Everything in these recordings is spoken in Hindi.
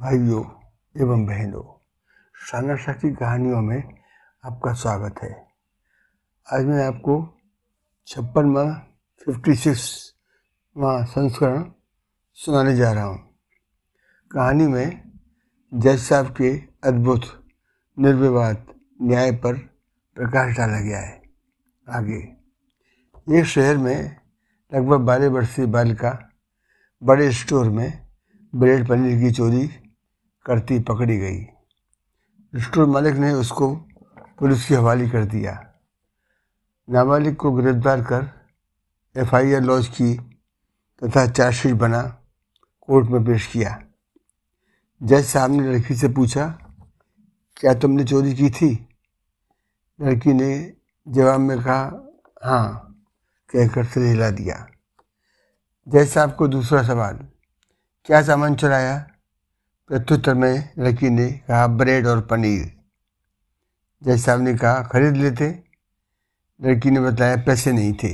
भाइयों एवं बहनों सानासा की कहानियों में आपका स्वागत है आज मैं आपको छप्पनवा फिफ्टी सिक्सवा संस्करण सुनाने जा रहा हूँ कहानी में जज साहब के अद्भुत निर्विवाद न्याय पर प्रकाश डाला गया है आगे एक शहर में लगभग बारह वर्षीय बालिका बड़े स्टोर में ब्रेड पनीर की चोरी करती पकड़ी गई रिस्टोर मलिक ने उसको पुलिस के हवाले कर दिया नाबालिग को गिरफ्तार कर एफआईआर लॉन्च की तथा चार्जशीट बना कोर्ट में पेश किया जज साहब ने लड़की से पूछा क्या तुमने चोरी की थी लड़की ने जवाब में कहा हाँ कहकर से हिला दिया जज साहब को दूसरा सवाल क्या सामान चुराया प्रत्युत्तर में लकी ने कहा ब्रेड और पनीर जैसे साहब ने कहा खरीद लेते लड़की ने बताया पैसे नहीं थे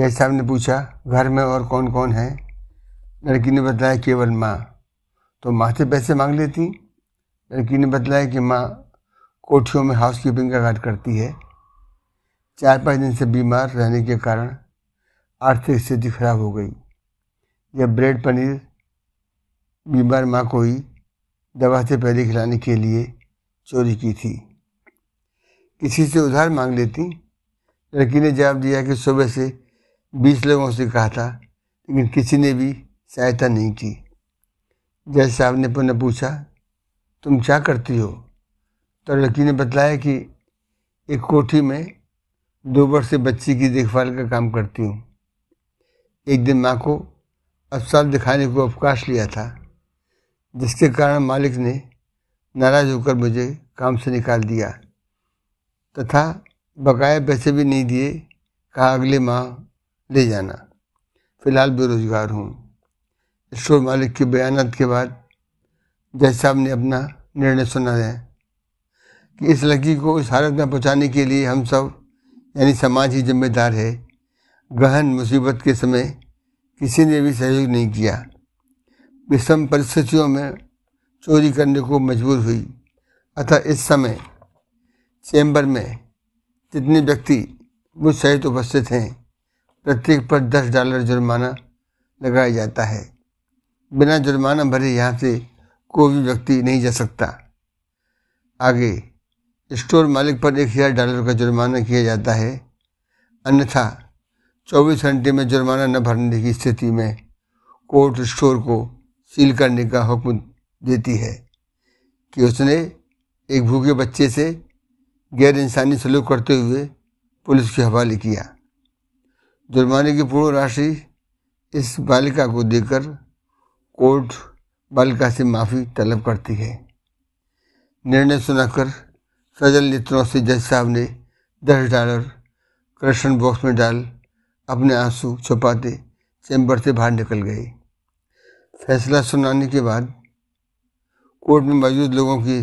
जैसे साहब ने पूछा घर में और कौन कौन है लड़की ने बताया केवल माँ तो माँ से पैसे मांग लेती लड़की ने बताया कि माँ कोठियों में हाउस कीपिंग का घाट करती है चार पाँच दिन से बीमार रहने के कारण आर्थिक स्थिति खराब हो गई यह ब्रेड पनीर बीमार माँ को ही दवा से पहले खिलाने के लिए चोरी की थी किसी से उधार मांग लेती लड़की ने जवाब दिया कि सुबह से बीस लोगों से कहा था लेकिन किसी ने भी सहायता नहीं की जज साहब ने पुनः पूछा तुम क्या करती हो तो लड़की ने बताया कि एक कोठी में दो वर्ष से बच्ची की देखभाल का काम करती हूँ एक दिन माँ को अस्पताल दिखाने को अवकाश लिया था जिसके कारण मालिक ने नाराज़ होकर मुझे काम से निकाल दिया तथा बकाया पैसे भी नहीं दिए कहा अगले माह ले जाना फिलहाल बेरोज़गार हूँ स्टोर मालिक के बयान के बाद जज साहब ने अपना निर्णय सुना है कि इस लड़की को इस हालत में पहुँचाने के लिए हम सब यानी समाज ही जिम्मेदार है गहन मुसीबत के समय किसी ने भी सहयोग नहीं किया विषम परिस्थितियों में चोरी करने को मजबूर हुई अतः इस समय चैम्बर में जितने व्यक्ति मुझ सहित उपस्थित हैं प्रत्येक पर दस डॉलर जुर्माना लगाया जाता है बिना जुर्माना भरे यहाँ से कोई भी व्यक्ति नहीं जा सकता आगे स्टोर मालिक पर एक हज़ार डॉलर का जुर्माना किया जाता है अन्यथा चौबीस घंटे में जुर्माना न भरने की स्थिति में कोर्ट स्टोर को सील करने का हुक्म देती है कि उसने एक भूखे बच्चे से गैर इंसानी सलूक करते हुए पुलिस के हवाले किया जुर्माने की पूर्ण राशि इस बालिका को देकर कोर्ट बालिका से माफ़ी तलब करती है निर्णय सुनाकर सजल नेत्रों से जज साहब ने दस डॉलर करशन बॉक्स में डाल अपने आंसू छुपाते चैम्बर से बाहर निकल गए फैसला सुनाने के बाद कोर्ट में मौजूद लोगों की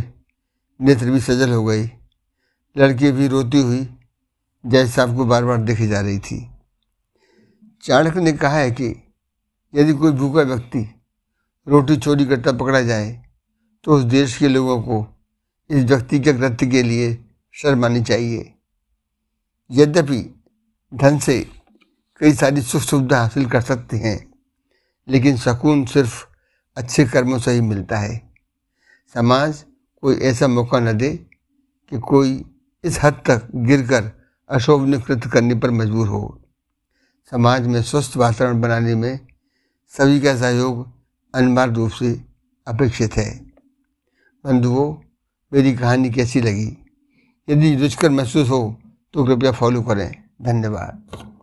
नेत्र भी सजल हो गई लड़की भी रोती हुई जज साहब को बार बार देखी जा रही थी चाणक्य ने कहा है कि यदि कोई भूखा व्यक्ति रोटी चोरी करता पकड़ा जाए तो उस देश के लोगों को इस व्यक्ति के कृत्य के लिए शर्मानी चाहिए यद्यपि धन से कई सारी सुख सुविधा हासिल कर सकते हैं लेकिन सकून सिर्फ अच्छे कर्मों से ही मिलता है समाज कोई ऐसा मौका न दे कि कोई इस हद तक गिरकर अशोभनीय कृत्य करने पर मजबूर हो समाज में स्वस्थ वातावरण बनाने में सभी का सहयोग अनिवार्य रूप से अपेक्षित है बंधुओं मेरी कहानी कैसी लगी यदि रुचकर महसूस हो तो कृपया फॉलो करें धन्यवाद